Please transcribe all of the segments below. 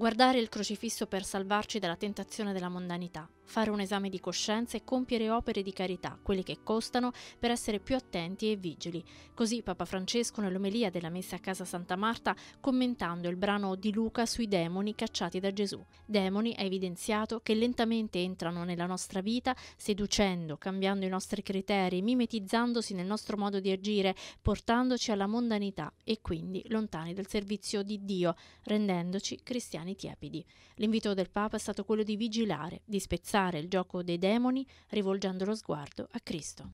guardare il crocifisso per salvarci dalla tentazione della mondanità fare un esame di coscienza e compiere opere di carità, quelle che costano, per essere più attenti e vigili. Così Papa Francesco nell'omelia della messa a casa Santa Marta commentando il brano di Luca sui demoni cacciati da Gesù. Demoni ha evidenziato che lentamente entrano nella nostra vita, seducendo, cambiando i nostri criteri, mimetizzandosi nel nostro modo di agire, portandoci alla mondanità e quindi lontani dal servizio di Dio, rendendoci cristiani tiepidi. L'invito del Papa è stato quello di vigilare, di spezzare contrastare il gioco dei demoni rivolgendo lo sguardo a Cristo.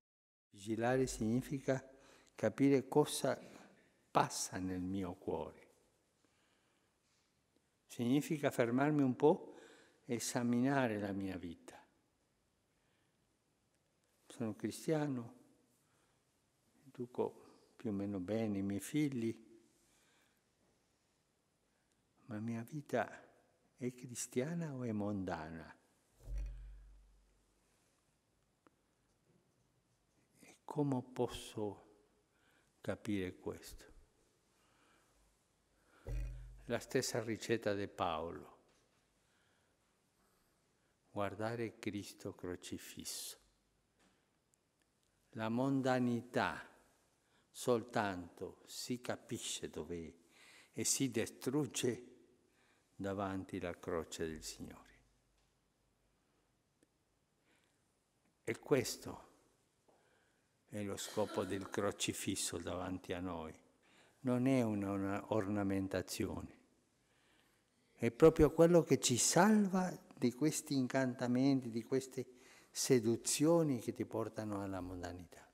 Vigilare significa capire cosa passa nel mio cuore. Significa fermarmi un po' e esaminare la mia vita. Sono cristiano, educo più o meno bene i miei figli, ma la mia vita è cristiana o è mondana? Come posso capire questo? La stessa ricetta di Paolo. Guardare Cristo crocifisso. La mondanità soltanto si capisce dov'è e si distrugge davanti alla croce del Signore. E questo è lo scopo del crocifisso davanti a noi. Non è un'ornamentazione. È proprio quello che ci salva di questi incantamenti, di queste seduzioni che ti portano alla mondanità.